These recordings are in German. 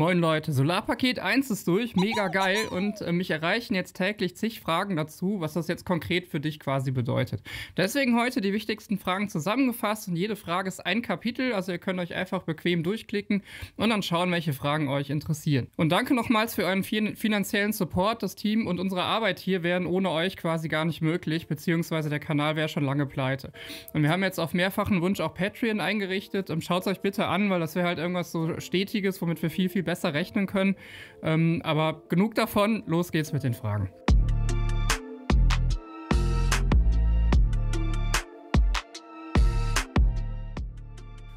Moin Leute, Solarpaket 1 ist durch, mega geil und äh, mich erreichen jetzt täglich zig Fragen dazu, was das jetzt konkret für dich quasi bedeutet. Deswegen heute die wichtigsten Fragen zusammengefasst und jede Frage ist ein Kapitel, also ihr könnt euch einfach bequem durchklicken und dann schauen, welche Fragen euch interessieren. Und danke nochmals für euren finanziellen Support, das Team und unsere Arbeit hier wären ohne euch quasi gar nicht möglich, beziehungsweise der Kanal wäre schon lange pleite. Und wir haben jetzt auf mehrfachen Wunsch auch Patreon eingerichtet, schaut es euch bitte an, weil das wäre halt irgendwas so Stetiges, womit wir viel, viel besser besser rechnen können. Ähm, aber genug davon, los geht's mit den Fragen.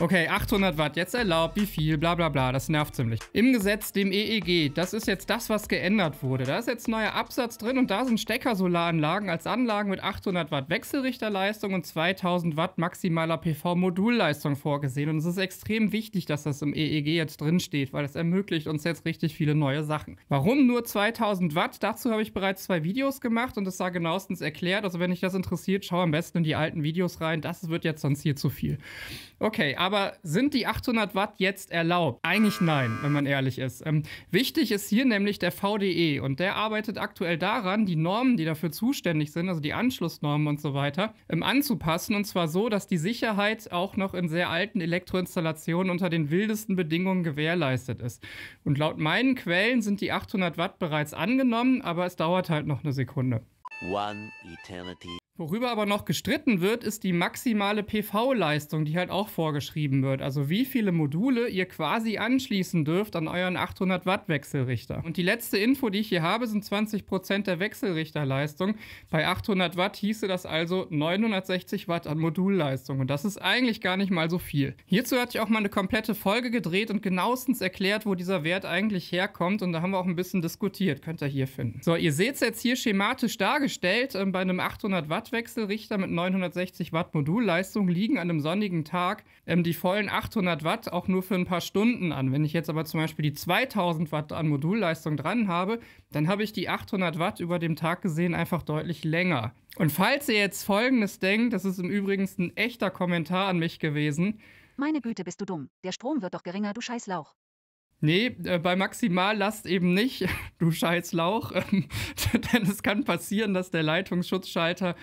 Okay, 800 Watt, jetzt erlaubt, wie viel, bla bla bla, das nervt ziemlich. Im Gesetz, dem EEG, das ist jetzt das, was geändert wurde. Da ist jetzt ein neuer Absatz drin und da sind Steckersolaranlagen als Anlagen mit 800 Watt Wechselrichterleistung und 2000 Watt maximaler PV-Modulleistung vorgesehen. Und es ist extrem wichtig, dass das im EEG jetzt drin steht, weil es ermöglicht uns jetzt richtig viele neue Sachen. Warum nur 2000 Watt? Dazu habe ich bereits zwei Videos gemacht und es da genauestens erklärt. Also wenn dich das interessiert, schau am besten in die alten Videos rein. Das wird jetzt sonst hier zu viel. Okay, aber sind die 800 Watt jetzt erlaubt? Eigentlich nein, wenn man ehrlich ist. Ähm, wichtig ist hier nämlich der VDE und der arbeitet aktuell daran, die Normen, die dafür zuständig sind, also die Anschlussnormen und so weiter, ähm, anzupassen und zwar so, dass die Sicherheit auch noch in sehr alten Elektroinstallationen unter den wildesten Bedingungen gewährleistet ist. Und laut meinen Quellen sind die 800 Watt bereits angenommen, aber es dauert halt noch eine Sekunde. One eternity Worüber aber noch gestritten wird, ist die maximale PV-Leistung, die halt auch vorgeschrieben wird. Also wie viele Module ihr quasi anschließen dürft an euren 800 Watt Wechselrichter. Und die letzte Info, die ich hier habe, sind 20% der Wechselrichterleistung. Bei 800 Watt hieße das also 960 Watt an Modulleistung. Und das ist eigentlich gar nicht mal so viel. Hierzu hatte ich auch mal eine komplette Folge gedreht und genauestens erklärt, wo dieser Wert eigentlich herkommt. Und da haben wir auch ein bisschen diskutiert. Könnt ihr hier finden. So, ihr seht es jetzt hier schematisch dargestellt. Ähm, bei einem 800 Watt Wattwechselrichter mit 960 Watt Modulleistung liegen an einem sonnigen Tag ähm, die vollen 800 Watt auch nur für ein paar Stunden an. Wenn ich jetzt aber zum Beispiel die 2000 Watt an Modulleistung dran habe, dann habe ich die 800 Watt über dem Tag gesehen einfach deutlich länger. Und falls ihr jetzt Folgendes denkt, das ist im Übrigen ein echter Kommentar an mich gewesen. Meine Güte, bist du dumm. Der Strom wird doch geringer, du Scheißlauch. Nee, äh, bei Maximallast eben nicht, du Scheißlauch. Ähm, denn es kann passieren, dass der Leitungsschutzschalter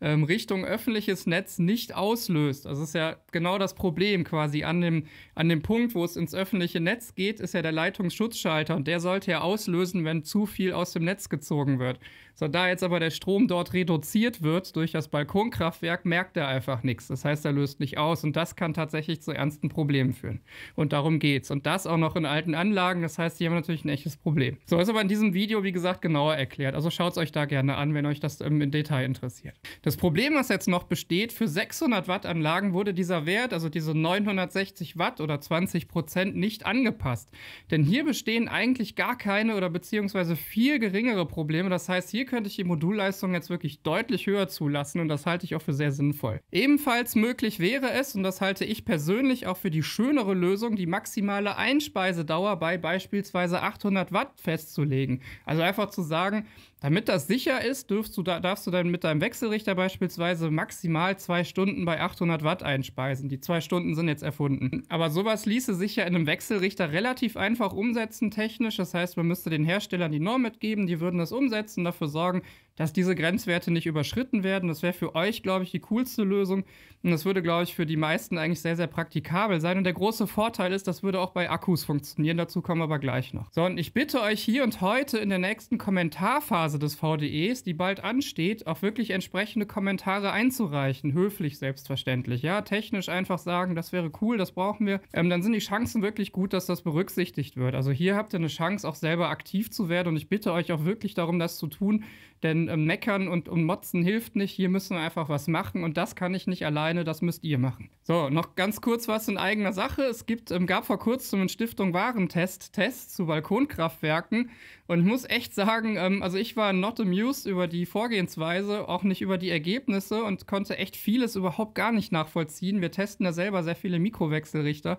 ähm, Richtung öffentliches Netz nicht auslöst. Also ist ja genau das Problem quasi. An dem, an dem Punkt, wo es ins öffentliche Netz geht, ist ja der Leitungsschutzschalter und der sollte ja auslösen, wenn zu viel aus dem Netz gezogen wird. So, da jetzt aber der Strom dort reduziert wird durch das Balkonkraftwerk, merkt er einfach nichts. Das heißt, er löst nicht aus und das kann tatsächlich zu ernsten Problemen führen. Und darum geht's. Und das auch noch in alten Anlagen. Das heißt, die haben natürlich ein echtes Problem. So, ist aber in diesem Video, wie gesagt, genauer erklärt. Also schaut es euch da gerne an, wenn euch das ähm, im Detail interessiert. Das Problem, was jetzt noch besteht, für 600 Watt Anlagen wurde dieser Wert, also diese 960 Watt oder 20 Prozent, nicht angepasst. Denn hier bestehen eigentlich gar keine oder beziehungsweise viel geringere Probleme. Das heißt, hier könnte ich die Modulleistung jetzt wirklich deutlich höher zulassen und das halte ich auch für sehr sinnvoll. Ebenfalls möglich wäre es, und das halte ich persönlich auch für die schönere Lösung, die maximale Einspeisedauer bei beispielsweise 800 Watt festzulegen. Also einfach zu sagen, damit das sicher ist, du, darfst du dann mit deinem Wechselrichter beispielsweise maximal zwei Stunden bei 800 Watt einspeisen. Die zwei Stunden sind jetzt erfunden. Aber sowas ließe sich ja in einem Wechselrichter relativ einfach umsetzen technisch. Das heißt, man müsste den Herstellern die Norm mitgeben, die würden das umsetzen, dafür sorgen, dass diese Grenzwerte nicht überschritten werden. Das wäre für euch, glaube ich, die coolste Lösung. Und das würde, glaube ich, für die meisten eigentlich sehr, sehr praktikabel sein. Und der große Vorteil ist, das würde auch bei Akkus funktionieren. Dazu kommen wir aber gleich noch. So, und ich bitte euch hier und heute in der nächsten Kommentarphase des VDEs, die bald ansteht, auch wirklich entsprechende Kommentare einzureichen. Höflich selbstverständlich. Ja, technisch einfach sagen, das wäre cool, das brauchen wir. Ähm, dann sind die Chancen wirklich gut, dass das berücksichtigt wird. Also hier habt ihr eine Chance, auch selber aktiv zu werden. Und ich bitte euch auch wirklich darum, das zu tun. Denn äh, meckern und, und motzen hilft nicht. Hier müssen wir einfach was machen und das kann ich nicht alleine, das müsst ihr machen. So, noch ganz kurz was in eigener Sache. Es gibt, ähm, gab vor kurzem einen Stiftung Warentest Test zu Balkonkraftwerken und ich muss echt sagen, ähm, also ich war not amused über die Vorgehensweise, auch nicht über die Ergebnisse und konnte echt vieles überhaupt gar nicht nachvollziehen. Wir testen ja selber sehr viele Mikrowechselrichter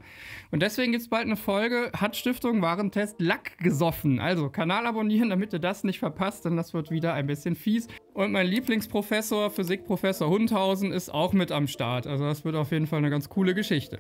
und deswegen gibt es bald eine Folge, hat Stiftung Warentest Lack gesoffen? Also Kanal abonnieren, damit ihr das nicht verpasst, denn das wird wieder ein bisschen fies. Und mein Lieblingsprofessor, Physikprofessor Hundhausen, ist auch mit am Start. Also das wird auf jeden Fall eine ganz coole Geschichte.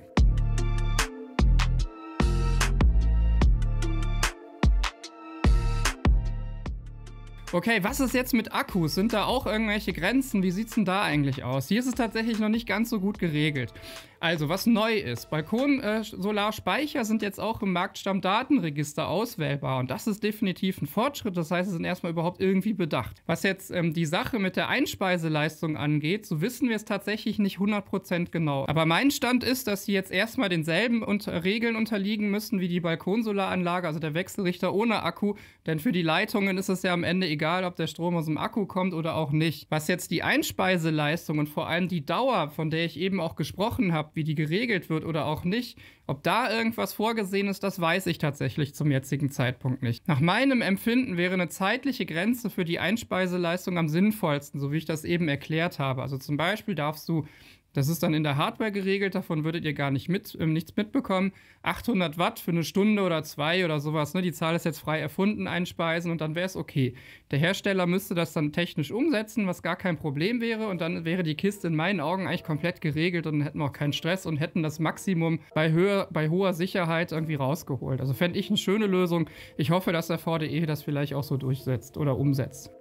Okay, was ist jetzt mit Akkus? Sind da auch irgendwelche Grenzen? Wie sieht es denn da eigentlich aus? Hier ist es tatsächlich noch nicht ganz so gut geregelt. Also, was neu ist, Balkonsolarspeicher äh, sind jetzt auch im Marktstammdatenregister auswählbar und das ist definitiv ein Fortschritt. Das heißt, sie sind erstmal überhaupt irgendwie bedacht. Was jetzt ähm, die Sache mit der Einspeiseleistung angeht, so wissen wir es tatsächlich nicht 100% genau. Aber mein Stand ist, dass sie jetzt erstmal denselben und äh, Regeln unterliegen müssen wie die Balkonsolaranlage, also der Wechselrichter ohne Akku, denn für die Leitungen ist es ja am Ende egal egal ob der Strom aus dem Akku kommt oder auch nicht. Was jetzt die Einspeiseleistung und vor allem die Dauer, von der ich eben auch gesprochen habe, wie die geregelt wird oder auch nicht, ob da irgendwas vorgesehen ist, das weiß ich tatsächlich zum jetzigen Zeitpunkt nicht. Nach meinem Empfinden wäre eine zeitliche Grenze für die Einspeiseleistung am sinnvollsten, so wie ich das eben erklärt habe. Also zum Beispiel darfst du das ist dann in der Hardware geregelt, davon würdet ihr gar nicht mit, äh, nichts mitbekommen. 800 Watt für eine Stunde oder zwei oder sowas, ne? die Zahl ist jetzt frei erfunden, einspeisen und dann wäre es okay. Der Hersteller müsste das dann technisch umsetzen, was gar kein Problem wäre und dann wäre die Kiste in meinen Augen eigentlich komplett geregelt und hätten auch keinen Stress und hätten das Maximum bei Höhe bei hoher Sicherheit irgendwie rausgeholt. Also fände ich eine schöne Lösung. Ich hoffe, dass der VDE das vielleicht auch so durchsetzt oder umsetzt.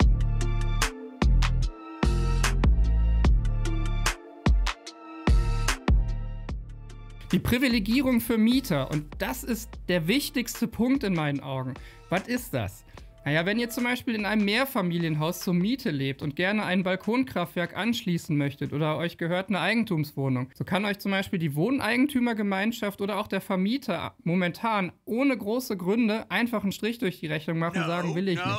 Die Privilegierung für Mieter, und das ist der wichtigste Punkt in meinen Augen. Was ist das? Naja, wenn ihr zum Beispiel in einem Mehrfamilienhaus zur Miete lebt und gerne ein Balkonkraftwerk anschließen möchtet oder euch gehört eine Eigentumswohnung, so kann euch zum Beispiel die Wohneigentümergemeinschaft oder auch der Vermieter momentan ohne große Gründe einfach einen Strich durch die Rechnung machen und sagen, will ich nicht.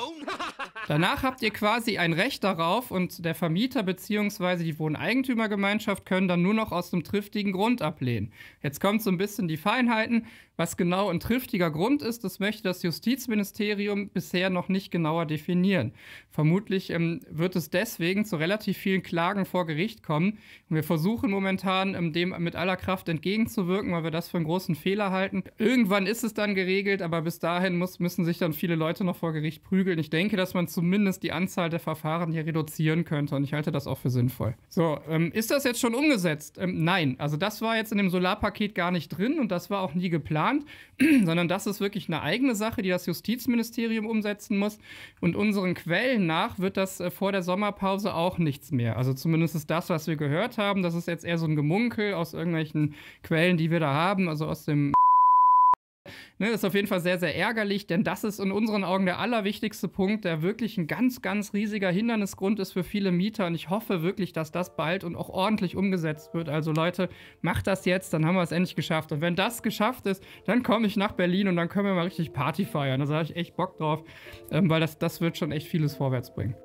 Danach habt ihr quasi ein Recht darauf und der Vermieter bzw. die Wohneigentümergemeinschaft können dann nur noch aus dem triftigen Grund ablehnen. Jetzt kommt so ein bisschen die Feinheiten. Was genau ein triftiger Grund ist, das möchte das Justizministerium bisher noch nicht genauer definieren. Vermutlich ähm, wird es deswegen zu relativ vielen Klagen vor Gericht kommen. Und wir versuchen momentan, ähm, dem mit aller Kraft entgegenzuwirken, weil wir das für einen großen Fehler halten. Irgendwann ist es dann geregelt, aber bis dahin muss, müssen sich dann viele Leute noch vor Gericht prügeln. Ich denke, dass man zumindest die Anzahl der Verfahren hier reduzieren könnte und ich halte das auch für sinnvoll. So, ähm, ist das jetzt schon umgesetzt? Ähm, nein, also das war jetzt in dem Solarpaket gar nicht drin und das war auch nie geplant geplant, sondern das ist wirklich eine eigene Sache, die das Justizministerium umsetzen muss. Und unseren Quellen nach wird das äh, vor der Sommerpause auch nichts mehr. Also zumindest ist das, was wir gehört haben, das ist jetzt eher so ein Gemunkel aus irgendwelchen Quellen, die wir da haben, also aus dem Ne, ist auf jeden Fall sehr, sehr ärgerlich, denn das ist in unseren Augen der allerwichtigste Punkt, der wirklich ein ganz, ganz riesiger Hindernisgrund ist für viele Mieter. Und ich hoffe wirklich, dass das bald und auch ordentlich umgesetzt wird. Also Leute, macht das jetzt, dann haben wir es endlich geschafft. Und wenn das geschafft ist, dann komme ich nach Berlin und dann können wir mal richtig Party feiern. Da habe ich echt Bock drauf, ähm, weil das, das wird schon echt vieles vorwärts bringen.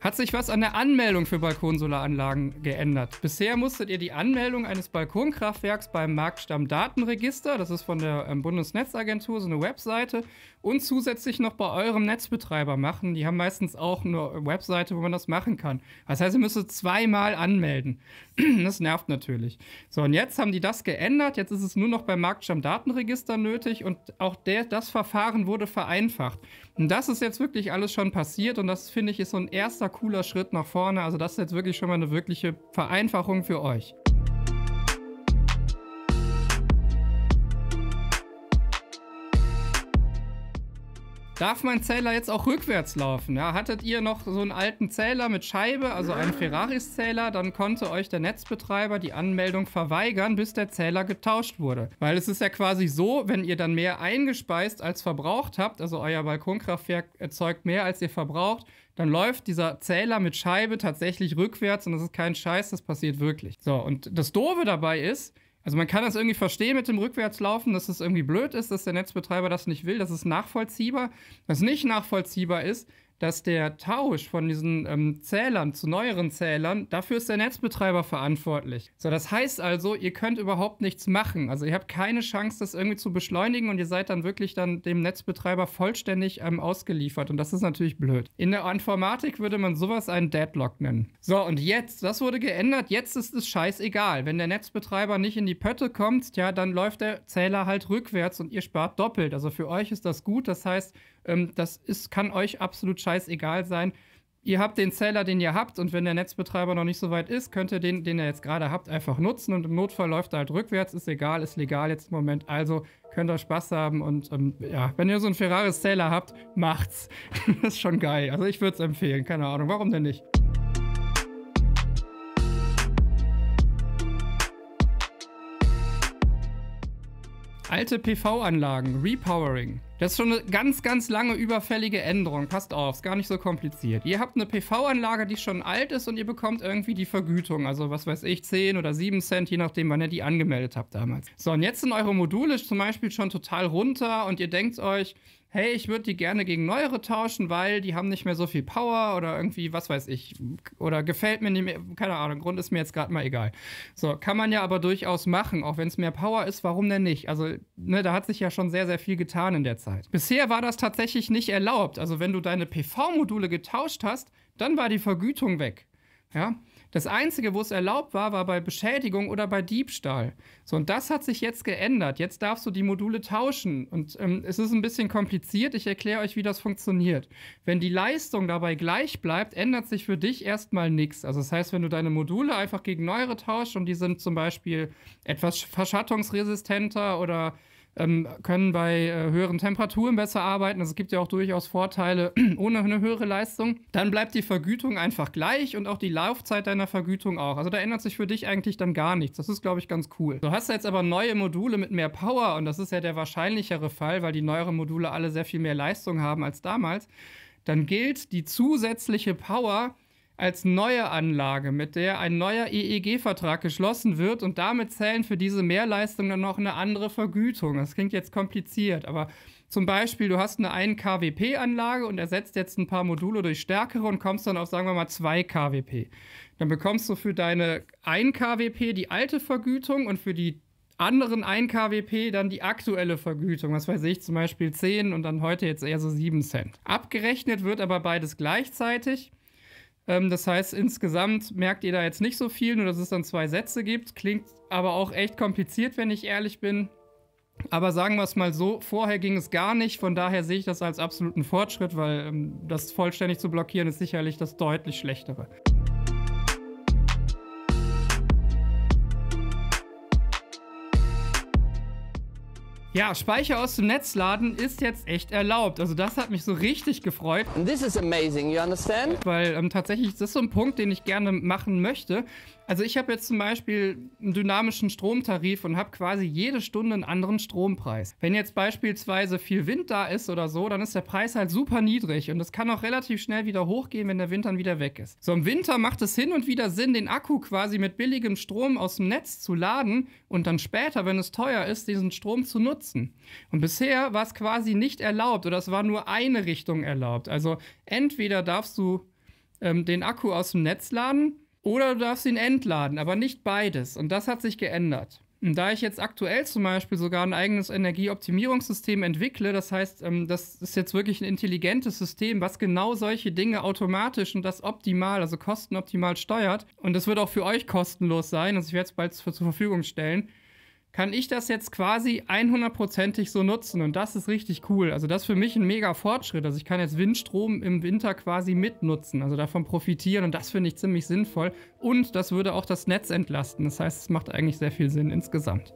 hat sich was an der Anmeldung für Balkonsolaranlagen geändert. Bisher musstet ihr die Anmeldung eines Balkonkraftwerks beim Marktstammdatenregister, das ist von der ähm, Bundesnetzagentur so eine Webseite, und zusätzlich noch bei eurem Netzbetreiber machen. Die haben meistens auch eine Webseite, wo man das machen kann. Das heißt, ihr müsstet zweimal anmelden. das nervt natürlich. So, und jetzt haben die das geändert. Jetzt ist es nur noch beim Marktstammdatenregister nötig und auch der, das Verfahren wurde vereinfacht. Und das ist jetzt wirklich alles schon passiert und das finde ich ist so ein erster cooler Schritt nach vorne. Also das ist jetzt wirklich schon mal eine wirkliche Vereinfachung für euch. Darf mein Zähler jetzt auch rückwärts laufen? Ja, hattet ihr noch so einen alten Zähler mit Scheibe, also einen Ferraris-Zähler, dann konnte euch der Netzbetreiber die Anmeldung verweigern, bis der Zähler getauscht wurde. Weil es ist ja quasi so, wenn ihr dann mehr eingespeist als verbraucht habt, also euer Balkonkraftwerk erzeugt mehr als ihr verbraucht, dann läuft dieser Zähler mit Scheibe tatsächlich rückwärts und das ist kein Scheiß, das passiert wirklich. So, und das Doofe dabei ist, also man kann das irgendwie verstehen mit dem Rückwärtslaufen, dass es das irgendwie blöd ist, dass der Netzbetreiber das nicht will, das ist nachvollziehbar. Was nicht nachvollziehbar ist, dass der Tausch von diesen ähm, Zählern zu neueren Zählern, dafür ist der Netzbetreiber verantwortlich. So, das heißt also, ihr könnt überhaupt nichts machen. Also ihr habt keine Chance, das irgendwie zu beschleunigen und ihr seid dann wirklich dann dem Netzbetreiber vollständig ähm, ausgeliefert. Und das ist natürlich blöd. In der Informatik würde man sowas einen Deadlock nennen. So, und jetzt, das wurde geändert, jetzt ist es scheißegal. Wenn der Netzbetreiber nicht in die Pötte kommt, ja, dann läuft der Zähler halt rückwärts und ihr spart doppelt. Also für euch ist das gut. Das heißt, ähm, das ist, kann euch absolut scheißegal sein. Ihr habt den Seller, den ihr habt, und wenn der Netzbetreiber noch nicht so weit ist, könnt ihr den, den ihr jetzt gerade habt, einfach nutzen. Und im Notfall läuft er halt rückwärts, ist egal, ist legal jetzt im Moment. Also könnt ihr Spaß haben. Und ähm, ja, wenn ihr so einen Ferrari Seller habt, macht's. das ist schon geil. Also ich würde es empfehlen, keine Ahnung, warum denn nicht? Alte PV-Anlagen, Repowering. Das ist schon eine ganz, ganz lange überfällige Änderung. Passt auf, ist gar nicht so kompliziert. Ihr habt eine PV-Anlage, die schon alt ist und ihr bekommt irgendwie die Vergütung. Also was weiß ich, 10 oder 7 Cent, je nachdem, wann ihr die angemeldet habt damals. So, und jetzt sind eure Module zum Beispiel schon total runter und ihr denkt euch, hey, ich würde die gerne gegen neuere tauschen, weil die haben nicht mehr so viel Power oder irgendwie, was weiß ich, oder gefällt mir nicht mehr, keine Ahnung, Grund ist mir jetzt gerade mal egal. So, kann man ja aber durchaus machen, auch wenn es mehr Power ist, warum denn nicht? Also, ne, da hat sich ja schon sehr, sehr viel getan in der Zeit. Bisher war das tatsächlich nicht erlaubt. Also, wenn du deine PV-Module getauscht hast, dann war die Vergütung weg. Ja, das Einzige, wo es erlaubt war, war bei Beschädigung oder bei Diebstahl. So, und das hat sich jetzt geändert. Jetzt darfst du die Module tauschen. Und ähm, es ist ein bisschen kompliziert. Ich erkläre euch, wie das funktioniert. Wenn die Leistung dabei gleich bleibt, ändert sich für dich erstmal nichts. Also das heißt, wenn du deine Module einfach gegen neuere tauscht und die sind zum Beispiel etwas verschattungsresistenter oder ähm, können bei äh, höheren Temperaturen besser arbeiten. Also es gibt ja auch durchaus Vorteile ohne eine höhere Leistung. Dann bleibt die Vergütung einfach gleich und auch die Laufzeit deiner Vergütung auch. Also da ändert sich für dich eigentlich dann gar nichts. Das ist, glaube ich, ganz cool. Du hast jetzt aber neue Module mit mehr Power und das ist ja der wahrscheinlichere Fall, weil die neueren Module alle sehr viel mehr Leistung haben als damals. Dann gilt die zusätzliche Power als neue Anlage, mit der ein neuer EEG-Vertrag geschlossen wird und damit zählen für diese Mehrleistung dann noch eine andere Vergütung. Das klingt jetzt kompliziert, aber zum Beispiel, du hast eine 1 KWP-Anlage und ersetzt jetzt ein paar Module durch stärkere und kommst dann auf, sagen wir mal, 2 KWP. Dann bekommst du für deine 1 KWP die alte Vergütung und für die anderen 1 KWP dann die aktuelle Vergütung. Was weiß ich, zum Beispiel 10 und dann heute jetzt eher so 7 Cent. Abgerechnet wird aber beides gleichzeitig. Ähm, das heißt, insgesamt merkt ihr da jetzt nicht so viel, nur dass es dann zwei Sätze gibt. Klingt aber auch echt kompliziert, wenn ich ehrlich bin. Aber sagen wir es mal so, vorher ging es gar nicht, von daher sehe ich das als absoluten Fortschritt, weil ähm, das vollständig zu blockieren ist sicherlich das deutlich schlechtere. Ja, Speicher aus dem Netz laden ist jetzt echt erlaubt. Also das hat mich so richtig gefreut. And this is amazing, you understand? Weil ähm, tatsächlich, das ist so ein Punkt, den ich gerne machen möchte. Also ich habe jetzt zum Beispiel einen dynamischen Stromtarif und habe quasi jede Stunde einen anderen Strompreis. Wenn jetzt beispielsweise viel Wind da ist oder so, dann ist der Preis halt super niedrig und das kann auch relativ schnell wieder hochgehen, wenn der Wind dann wieder weg ist. So im Winter macht es hin und wieder Sinn, den Akku quasi mit billigem Strom aus dem Netz zu laden und dann später, wenn es teuer ist, diesen Strom zu nutzen benutzen. Und bisher war es quasi nicht erlaubt oder es war nur eine Richtung erlaubt. Also entweder darfst du ähm, den Akku aus dem Netz laden oder du darfst ihn entladen, aber nicht beides. Und das hat sich geändert. Und da ich jetzt aktuell zum Beispiel sogar ein eigenes Energieoptimierungssystem entwickle, das heißt, ähm, das ist jetzt wirklich ein intelligentes System, was genau solche Dinge automatisch und das optimal, also kostenoptimal steuert. Und das wird auch für euch kostenlos sein. Also ich werde es bald zur Verfügung stellen kann ich das jetzt quasi 100%ig so nutzen und das ist richtig cool. Also das ist für mich ein mega Fortschritt. Also ich kann jetzt Windstrom im Winter quasi mitnutzen, also davon profitieren und das finde ich ziemlich sinnvoll und das würde auch das Netz entlasten. Das heißt, es macht eigentlich sehr viel Sinn insgesamt.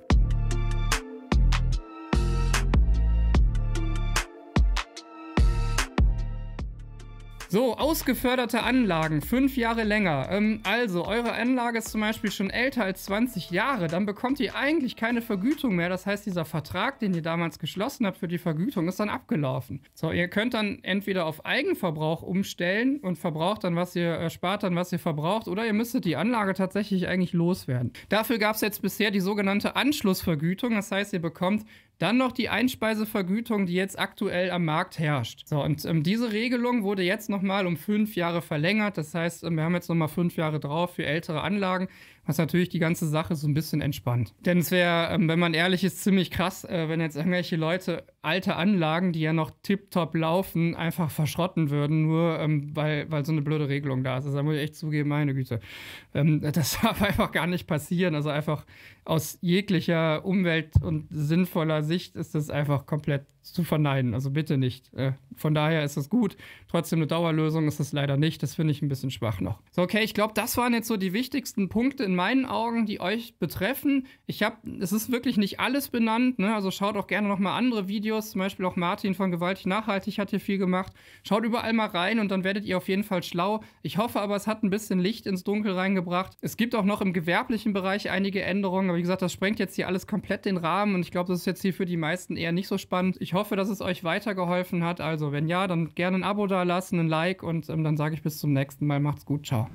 So, ausgeförderte Anlagen, fünf Jahre länger. Ähm, also, eure Anlage ist zum Beispiel schon älter als 20 Jahre, dann bekommt ihr eigentlich keine Vergütung mehr. Das heißt, dieser Vertrag, den ihr damals geschlossen habt für die Vergütung, ist dann abgelaufen. So, ihr könnt dann entweder auf Eigenverbrauch umstellen und verbraucht dann, was ihr äh, spart, dann was ihr verbraucht, oder ihr müsstet die Anlage tatsächlich eigentlich loswerden. Dafür gab es jetzt bisher die sogenannte Anschlussvergütung. Das heißt, ihr bekommt dann noch die Einspeisevergütung, die jetzt aktuell am Markt herrscht. So, und ähm, diese Regelung wurde jetzt nochmal um fünf Jahre verlängert. Das heißt, ähm, wir haben jetzt nochmal fünf Jahre drauf für ältere Anlagen was natürlich die ganze Sache so ein bisschen entspannt. Denn es wäre, ähm, wenn man ehrlich ist, ziemlich krass, äh, wenn jetzt irgendwelche Leute alte Anlagen, die ja noch tiptop laufen, einfach verschrotten würden, nur ähm, weil, weil so eine blöde Regelung da ist. Also da muss ich echt zugeben, meine Güte. Ähm, das darf einfach gar nicht passieren. Also einfach aus jeglicher Umwelt- und sinnvoller Sicht ist das einfach komplett zu verneinen. Also bitte nicht. Äh, von daher ist es gut. Trotzdem eine Dauerlösung ist es leider nicht. Das finde ich ein bisschen schwach noch. So, okay, ich glaube, das waren jetzt so die wichtigsten Punkte in meinen Augen, die euch betreffen. Ich habe, es ist wirklich nicht alles benannt. Ne? Also schaut auch gerne nochmal andere Videos. Zum Beispiel auch Martin von Gewaltig Nachhaltig hat hier viel gemacht. Schaut überall mal rein und dann werdet ihr auf jeden Fall schlau. Ich hoffe aber, es hat ein bisschen Licht ins Dunkel reingebracht. Es gibt auch noch im gewerblichen Bereich einige Änderungen. Aber wie gesagt, das sprengt jetzt hier alles komplett den Rahmen. Und ich glaube, das ist jetzt hier für die meisten eher nicht so spannend. Ich ich hoffe, dass es euch weitergeholfen hat. Also, wenn ja, dann gerne ein Abo da lassen, ein Like und ähm, dann sage ich bis zum nächsten Mal. Macht's gut. Ciao.